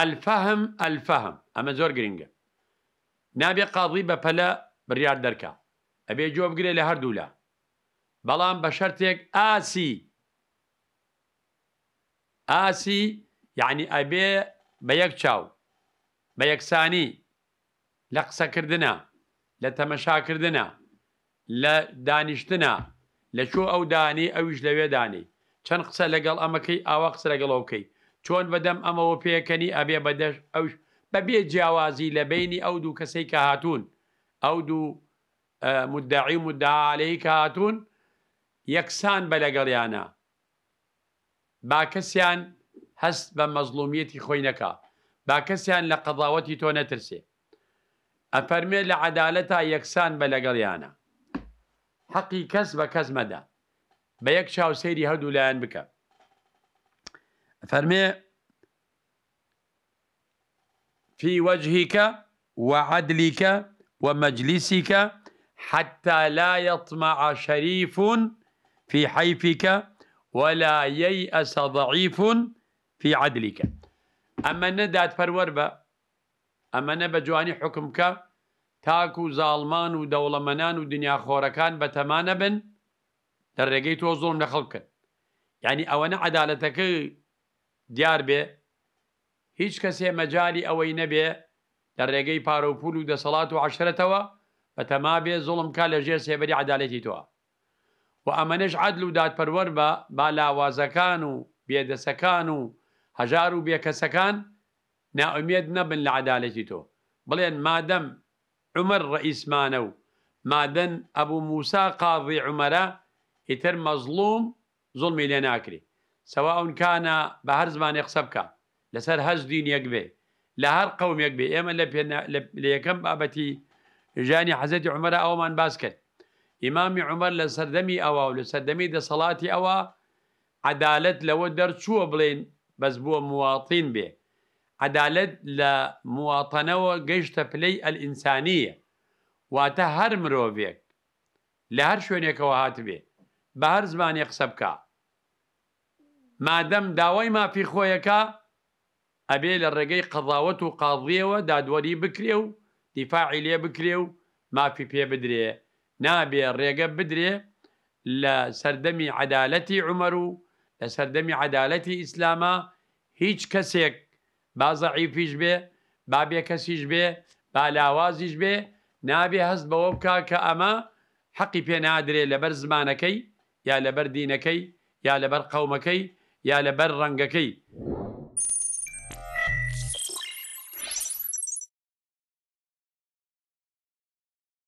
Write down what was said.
ئەلفەهم ئەلفەهم ئەمە زۆر گرنگە نابێ قاڵی بە پەلە بڕار دەرکە ئەبێ جۆ بگرێ لە هەردوو لە بەڵام بە شەرتێک ئاسی ئاسی یعنی ئەبێ بە یەک چاو بە یەکسانی لە قسەکردە لە تەمەشاکردە لە دانیشتە لە چۆ ئەو دانی ئەویش لەوێ دانی چەند قسە لەگەڵ ئەمەکەی ئاوا قسە لەگەڵەوەکەی چۆن بەدەم ئەمەوە پێکەنی ئەبێ بەدەش ئەو بەبێ جیاوازی لە بینی ئەو دوو کەسەی کە هاتوون ئەو دوو مدعی مدعاالەی کە هاتوون یەکسان بە لەگەڵیانە با کەسیان هەست بە مەزلومیەتی خۆی نەکە با کەسیان لە قەضاوەتی تۆ نەترسێ ئەفەرمێ لە عدالەتا یەکسان بە لەگەڵیانە حەقی کەس بە کەس مەدا بە یەک چاوسێری هەردوو لایەن بکە فرمي في وجهك وعدلك ومجلسك حتى لا يطمع شريف في حيفك ولا ييأس ضعيف في عدلك أما ندات فروربة أما نبجواني حكمك تاكو زالمان ودولمنان ودنيا خوركان بتمانبن در بن وظلم تۆ يعني لە خەڵکن یعنی دیار بێ هیچ کەسێ مەجای ئەوەی نەبێ لە ڕێگەی پارە و پول و دەسەڵات و عشرەتەوە بە تەما بێ زڵم کا لەژێر سێبەری عدالەتی تۆە و ئەمەنش عدل و دادپەروەەر بە بالاوازەکان و بێدەسەکان و هەژار و بێکەسەکان ناومێت نەبن لە عدالەتی تۆ بڵێن مادەم عمر ڕئیسمانە و مادەن ئەبوو موسا قاوی عمەرە ئیتر مەزلوم زڵمی لێ ناکری سەواون کانە بە هەر زمانی قسە بکە لەسەر هەز دین یەک بێ لە هەر قوم یەک بێ ئێمە لە لە یەکەم بابەتی ژانی حەزەتی عمەرە ئەومان باس کرد ئیمامی عمەر لە سەردەمی ئەوە و لە سەردەمی دەسەڵاتی ئەوە عدالت لەوە دەرچووە بڵێن بەس بووە مواڵین بێ عدالت لە مواطنەوە گەیشتە پلەی ئەلئینسانیە واتە هەر مرۆڤێک لە هەر شوێنێکەوە هاتبێ بە هەر زمانی قسە بکە مادەم داوای مافی خۆیەکە ئەبێ لە ڕێگەی قەضاوت و قاڵیەوە دادوەری بکرێ و دیفاعی لێ بکرێ و مافی پێ بدرێ نابێ ڕێگە بدرێ لە سەردەمی عدالەتی عمەر و لە سەردەمی عدالەتی ئیسلامە هیچ کەسێک بازەعیفیش بێ بابێ کەسیش بێ بالاوازیش بێ نابێ هەست بەوە بکا کە ئەمە حەقی پێ نادرێ لەبەر زمانەکەی یا لەبەر دینەکەی یا لەبەر قەومەکەی يا لبر لبرنگكي